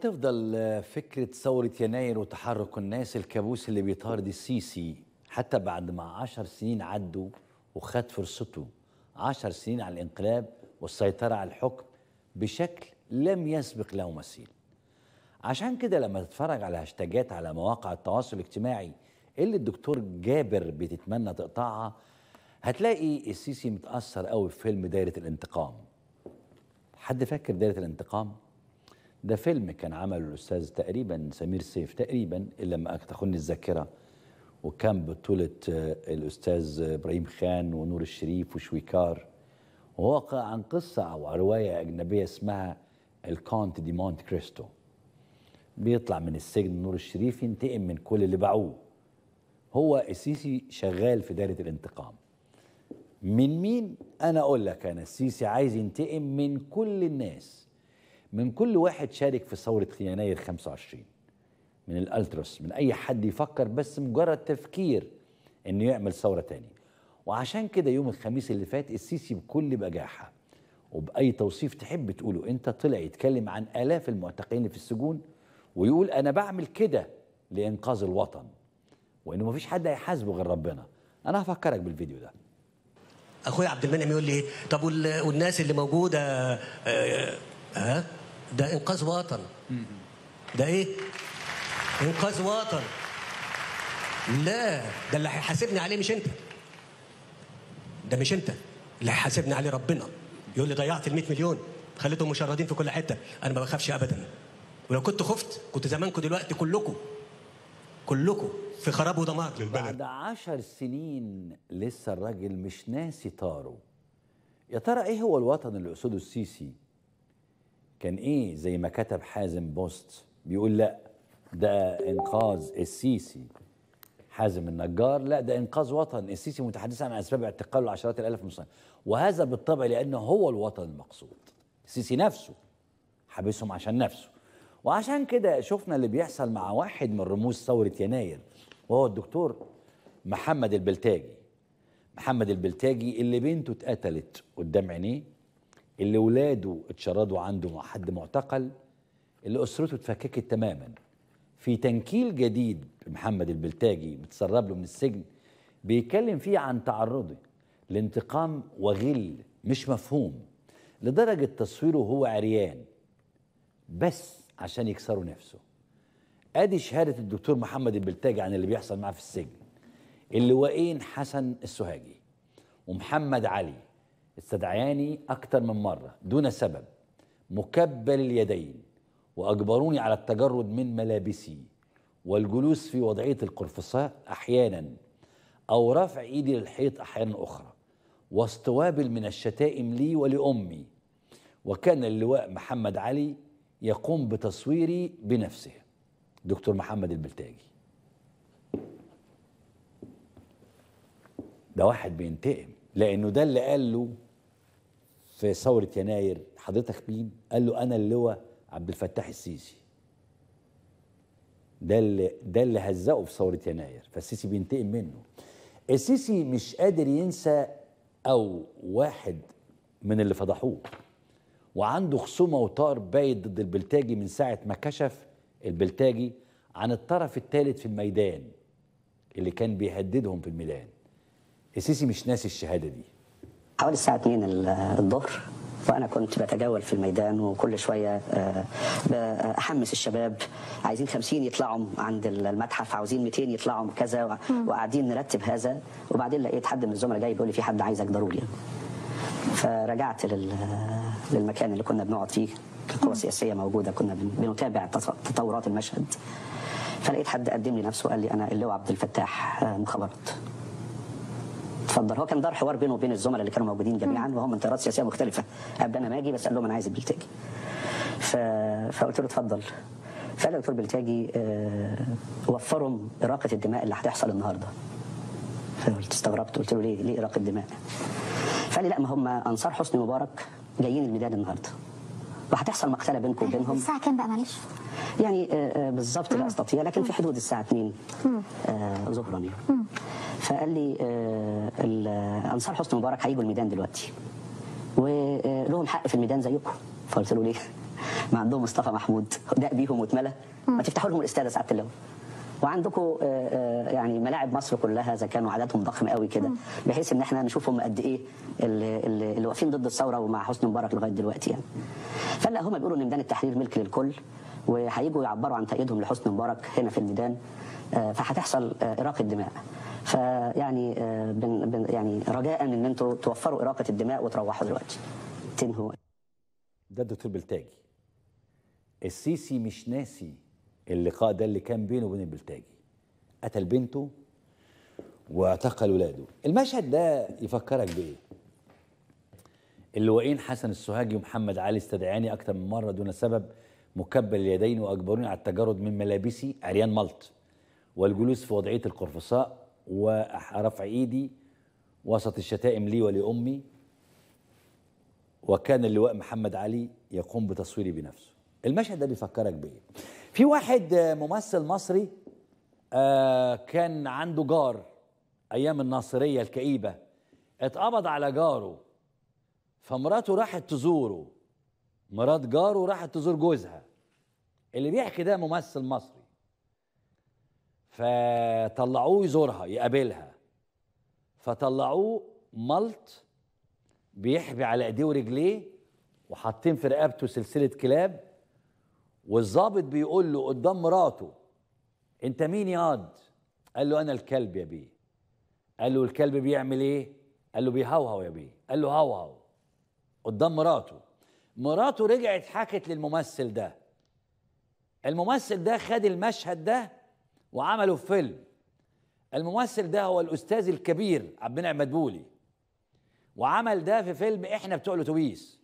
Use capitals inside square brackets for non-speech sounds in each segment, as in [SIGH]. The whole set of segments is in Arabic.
هتفضل آه، فكرة ثورة يناير وتحرك الناس الكابوس اللي بيطارد السيسي حتى بعد ما عشر سنين عدوا وخد فرصته عشر سنين على الانقلاب والسيطرة على الحكم بشكل لم يسبق له مثيل عشان كده لما تتفرج على هاشتاجات على مواقع التواصل الاجتماعي اللي الدكتور جابر بتتمنى تقطعها هتلاقي السيسي متأثر قوي في فيلم دايرة الانتقام حد فاكر دايرة الانتقام؟ ده فيلم كان عمله الأستاذ تقريبا سمير سيف تقريبا إلا ما تخوني الذاكرة وكان بطولة آه، الأستاذ إبراهيم خان ونور الشريف وشويكار وهو عن قصة أو رواية أجنبية اسمها الكونت دي مونت كريستو بيطلع من السجن نور الشريف ينتقم من كل اللي باعوه هو السيسي شغال في دائرة الانتقام من مين؟ أنا أقول لك أنا السيسي عايز ينتقم من كل الناس من كل واحد شارك في ثورة يناير 25 من الألترس من أي حد يفكر بس مجرد تفكير إنه يعمل ثورة تانية وعشان كده يوم الخميس اللي فات السيسي بكل بجاحة وبأي توصيف تحب تقوله أنت طلع يتكلم عن آلاف المعتقلين اللي في السجون ويقول أنا بعمل كده لإنقاذ الوطن وإنه مفيش حد هيحاسبه غير ربنا أنا هفكرك بالفيديو ده أخويا عبد المنعم يقول لي إيه؟ طب والناس اللي موجودة آه، آه، ها ده انقاذ وطن ده ايه انقاذ وطن لا ده اللي هيحاسبني عليه مش انت ده مش انت اللي هيحاسبني عليه ربنا يقول لي ضيعت ال 100 مليون خليتهم مشردين في كل حته انا ما بخافش ابدا ولو كنت خفت كنت زمانكم دلوقتي كلكم كلكم في خراب ودمار للبلد بعد عشر سنين لسه الراجل مش ناسي طاره يا ترى ايه هو الوطن اللي قصده السيسي كان ايه زي ما كتب حازم بوست بيقول لا ده انقاذ السيسي حازم النجار لا ده انقاذ وطن السيسي متحدث عن اسباب اعتقاله عشرات الالاف من وهذا بالطبع لانه هو الوطن المقصود السيسي نفسه حبسهم عشان نفسه وعشان كده شفنا اللي بيحصل مع واحد من رموز ثورة يناير وهو الدكتور محمد البلتاجي محمد البلتاجي اللي بنته اتقتلت قدام عينيه اللي ولاده اتشردوا عنده مع حد معتقل اللي اسرته اتفككت تماما في تنكيل جديد محمد البلتاجي متسرب له من السجن بيتكلم فيه عن تعرضه لانتقام وغل مش مفهوم لدرجة تصويره هو عريان بس عشان يكسروا نفسه ادي شهادة الدكتور محمد البلتاجي عن اللي بيحصل معاه في السجن اللواءين حسن السوهاجي ومحمد علي استدعياني أكثر من مرة دون سبب مكبل اليدين وأجبروني على التجرد من ملابسي والجلوس في وضعية القرفصاء أحيانا أو رفع إيدي للحيط أحيانا أخرى واستوابل من الشتائم لي ولأمي وكان اللواء محمد علي يقوم بتصويري بنفسه دكتور محمد البلتاجي ده واحد بينتقم لأنه ده اللي قال له في ثورة يناير حضرتك مين؟ قال له أنا اللواء عبد الفتاح السيسي ده اللي ده اللي هزقه في ثورة يناير فالسيسي بينتقم منه السيسي مش قادر ينسى أو واحد من اللي فضحوه وعنده خصومة وطار بايد ضد البلتاجي من ساعة ما كشف البلتاجي عن الطرف الثالث في الميدان اللي كان بيهددهم في الميدان السيسي مش ناسي الشهادة دي حوالي الساعة 2 الظهر وانا كنت بتجول في الميدان وكل شويه بحمس آه، آه، الشباب عايزين 50 يطلعوا عند المتحف عاوزين 200 يطلعوا كذا وقاعدين نرتب هذا وبعدين لقيت حد من الزملاء جاي بيقول لي في حد عايزك ضروري فرجعت للمكان اللي كنا بنقعد فيه القوى السياسيه موجوده كنا بنتابع تطورات المشهد فلقيت حد قدم لي نفسه قال لي انا اللواء عبد الفتاح آه، مخابرات اتفضل هو كان دار حوار بينه وبين الزملاء اللي كانوا موجودين جميعا وهم من تيارات سياسيه مختلفه قبل انا ما اجي بس قال لهم انا عايز البلتاجي ف... فقلت له اتفضل فقال دكتور بلتاجي أه وفروا إراقة الدماء اللي هتحصل النهارده فقلت استغربت قلت له ليه ليه إراقة دماء؟ فقال لي لا ما هم أنصار حسني مبارك جايين الميدان النهارده وهتحصل مقتله بينكم وبينهم الساعه كام بقى معلش؟ يعني آه، آه، بالظبط لا استطيع لكن في حدود الساعه 2 آه، ظهرا يعني فقال لي آه، انصار حسني مبارك هيجوا الميدان دلوقتي ولهم حق في الميدان زيكم فقلت له ليه؟ [LAUGHS] ما عندهم مصطفى محمود ده بيهم واتملى ما تفتحوا لهم الاستاد يا سعاده اللواء وعندكم آه، آه، يعني ملاعب مصر كلها اذا كانوا عددهم ضخم قوي كده بحيث ان احنا نشوفهم قد ايه اللي واقفين ضد الثوره ومع حسني مبارك لغايه دلوقتي يعني. فلا هم بيقولوا ان ميدان التحرير ملك للكل وهيجوا يعبروا عن تأييدهم لحسني مبارك هنا في الميدان فهتحصل إراقة دماء فيعني آه، بن بن يعني رجاء ان انتم توفروا اراقه الدماء وتروحوا دلوقتي تنهوا ده الدكتور بلتاجي السيسي مش ناسي اللقاء ده اللي كان بينه وبين البلتاجي قتل بنته واعتقل ولاده المشهد ده يفكرك بايه اللواءين حسن السهاجي ومحمد علي استدعاني اكتر من مره دون سبب مكبل اليدين واجبروني على التجرد من ملابسي عريان ملط والجلوس في وضعيه القرفصاء ورفع ايدي وسط الشتائم لي ولامي وكان اللواء محمد علي يقوم بتصويري بنفسه المشهد ده بيفكرك بايه في واحد ممثل مصري آه، كان عنده جار ايام الناصريه الكئيبه اتقبض على جاره فمراته راحت تزوره مرات جاره راحت تزور جوزها اللي بيحكي ده ممثل مصري فطلعوه يزورها يقابلها فطلعوه ملط بيحبي على ايديه ورجليه وحاطين في رقبته سلسله كلاب والظابط بيقول له قدام مراته انت مين يا قد قال له انا الكلب يا بيه قال له الكلب بيعمل ايه قال له بيهوهو يا بيه قال له هوهو قدام مراته مراته رجعت حكت للممثل ده الممثل ده خد المشهد ده وعملوا فيلم الممثل ده هو الاستاذ الكبير عبد المنعم مدبولي وعمل ده في فيلم احنا بتوع الاتوبيس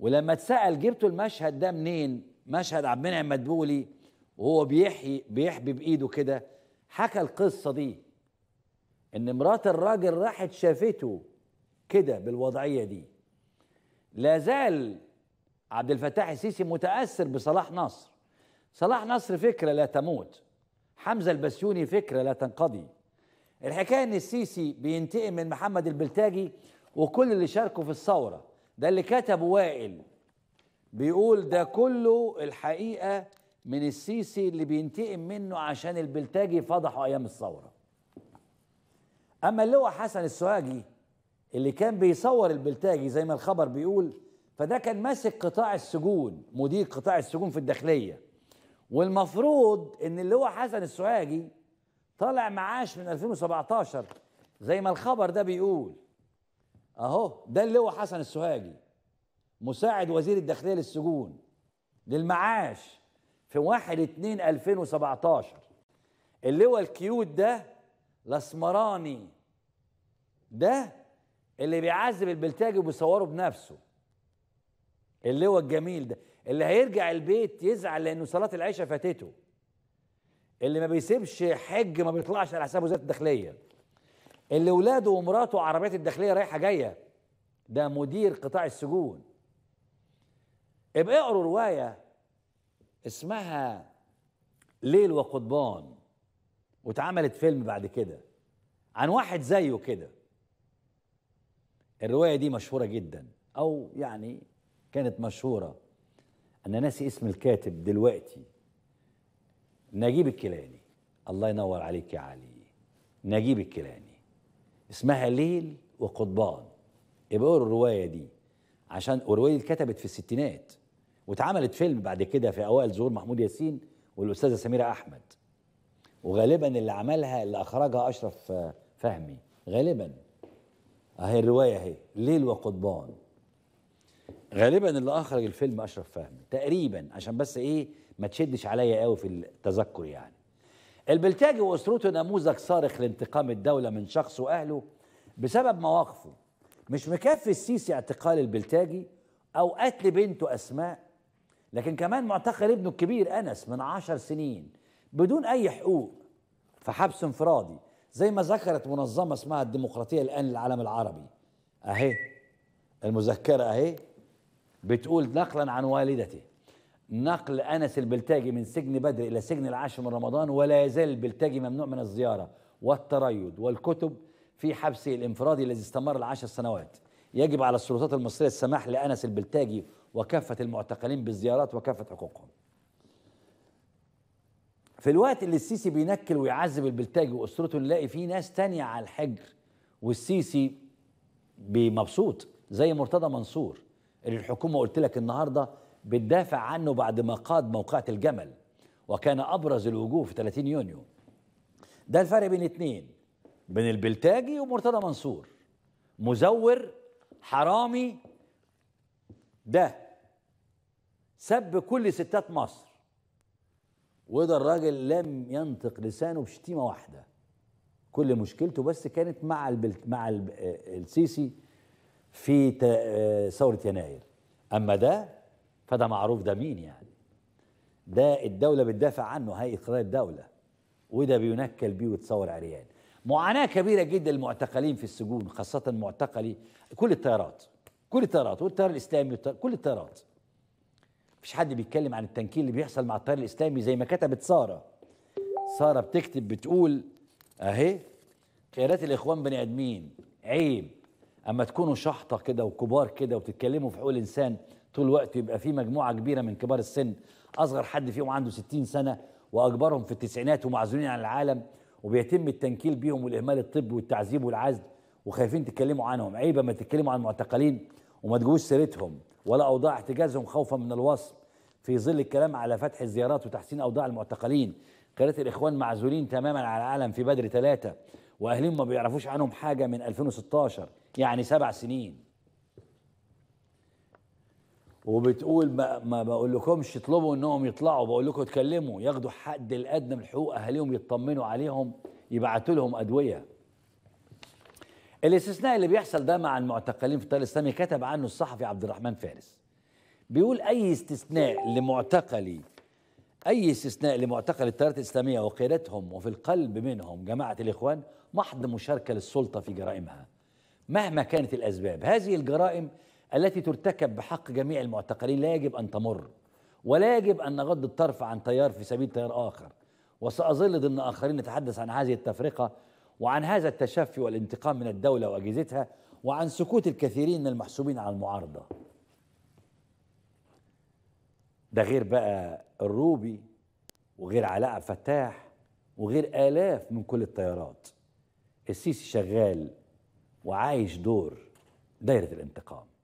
ولما اتسال جبتوا المشهد ده منين مشهد عبد المنعم مدبولي وهو بيحيي بيحبي بايده كده حكى القصه دي ان مرات الراجل راحت شافته كده بالوضعيه دي لا زال عبد الفتاح السيسي متاثر بصلاح نصر صلاح نصر فكره لا تموت حمزه البسيوني فكره لا تنقضي الحكايه ان السيسي بينتقم من محمد البلتاجي وكل اللي شاركوا في الثوره ده اللي كتبه وائل بيقول ده كله الحقيقه من السيسي اللي بينتقم منه عشان البلتاجي فضحه ايام الثوره اما اللواء حسن السواجي اللي كان بيصور البلتاجي زي ما الخبر بيقول فده كان ماسك قطاع السجون مدير قطاع السجون في الداخليه والمفروض ان اللي هو حسن السعاجي طالع معاش من 2017 زي ما الخبر ده بيقول اهو ده اللي هو حسن السهاجي مساعد وزير الداخليه للسجون للمعاش في 1 2 2017 اللي هو الكيوت ده الاسمراني ده اللي بيعذب البلتاجي وبيصوره بنفسه اللي هو الجميل ده اللي هيرجع البيت يزعل لانه صلاه العشاء فاتته اللي ما بيسيبش حج ما بيطلعش على حساب وزاره الداخليه اللي ولاده ومراته عربيات الداخليه رايحه جايه ده مدير قطاع السجون ابقى اقروا روايه اسمها ليل وقضبان واتعملت فيلم بعد كده عن واحد زيه كده الروايه دي مشهوره جدا او يعني كانت مشهوره انا ناسي اسم الكاتب دلوقتي نجيب الكيلاني الله ينور عليك يا علي نجيب الكيلاني اسمها ليل وقضبان يبقى اقرا الروايه دي عشان والروايه دي اتكتبت في الستينات واتعملت فيلم بعد كده في اوائل ظهور محمود ياسين والاستاذه سميره احمد وغالبا اللي عملها اللي اخرجها اشرف فهمي غالبا اهي الروايه اهي ليل وقضبان غالبا اللي اخرج الفيلم اشرف فهمي تقريبا عشان بس ايه ما تشدش عليا قوي في التذكر يعني البلتاجي واسرته نموذج صارخ لانتقام الدوله من شخص واهله بسبب مواقفه مش مكفي السيسي اعتقال البلتاجي او قتل بنته اسماء لكن كمان معتقل ابنه الكبير انس من عشر سنين بدون اي حقوق فحبس انفرادي زي ما ذكرت منظمه اسمها الديمقراطيه الان للعالم العربي اهي المذكره اهي بتقول نقلا عن والدته نقل أنس البلتاجي من سجن بدر إلى سجن العاشر من رمضان ولا يزال البلتاجي ممنوع من الزيارة والتريد والكتب في حبسه الانفرادي الذي استمر العشر سنوات يجب على السلطات المصرية السماح لأنس البلتاجي وكافة المعتقلين بالزيارات وكافة حقوقهم في الوقت اللي السيسي بينكل ويعذب البلتاجي وأسرته نلاقي في ناس تانية على الحجر والسيسي مبسوط زي مرتضى منصور اللي الحكومة قلت لك النهاردة بتدافع عنه بعد ما قاد موقعة الجمل وكان أبرز الوجوه في 30 يونيو ده الفرق بين اثنين بين البلتاجي ومرتضى منصور مزور حرامي ده سب كل ستات مصر وده الراجل لم ينطق لسانه بشتيمه واحده كل مشكلته بس كانت مع البلت مع آه، آه، السيسي في آه، ثورة يناير أما ده فده معروف ده مين يعني ده الدولة بتدافع عنه هيئة قرار الدولة وده بينكل بيه وتصور عريان يعني. معاناة كبيرة جدا للمعتقلين في السجون خاصة معتقلي كل الطيارات كل الطيارات والتيار الإسلامي كل الطيارات مفيش حد بيتكلم عن التنكيل اللي بيحصل مع التيار الإسلامي زي ما كتبت سارة سارة بتكتب بتقول أهي قيادات الإخوان بني آدمين عيب اما تكونوا شحطه كده وكبار كده وتتكلموا في حقوق الانسان طول الوقت يبقى في مجموعه كبيره من كبار السن اصغر حد فيهم عنده 60 سنه واكبرهم في التسعينات ومعزولين عن العالم وبيتم التنكيل بيهم والاهمال الطبي والتعذيب والعزل وخايفين تتكلموا عنهم عيب ما تتكلموا عن المعتقلين وما تجيبوش سيرتهم ولا اوضاع احتجازهم خوفا من الوصف في ظل الكلام على فتح الزيارات وتحسين اوضاع المعتقلين كانت الاخوان معزولين تماما على العالم في بدر ثلاثه واهاليهم ما بيعرفوش عنهم حاجه من 2016 يعني سبع سنين وبتقول ما, ما بقول لكمش اطلبوا انهم يطلعوا بقول لكم اتكلموا ياخدوا حد الادنى من حقوق اهاليهم يطمنوا عليهم يبعتوا لهم ادويه الاستثناء اللي بيحصل ده مع المعتقلين في التيار الاسلامي كتب عنه الصحفي عبد الرحمن فارس بيقول اي استثناء لمعتقلي أي استثناء لمعتقل التيارات الإسلامية وقيادتهم وفي القلب منهم جماعة الإخوان محض مشاركة للسلطة في جرائمها مهما كانت الأسباب هذه الجرائم التي ترتكب بحق جميع المعتقلين لا يجب أن تمر ولا يجب أن نغض الطرف عن تيار في سبيل تيار آخر وسأظل ضمن آخرين نتحدث عن هذه التفرقة وعن هذا التشفي والانتقام من الدولة وأجهزتها وعن سكوت الكثيرين من المحسوبين على المعارضة ده غير بقى الروبي وغير علاء عبد الفتاح وغير آلاف من كل التيارات السيسي شغال وعايش دور دايرة الانتقام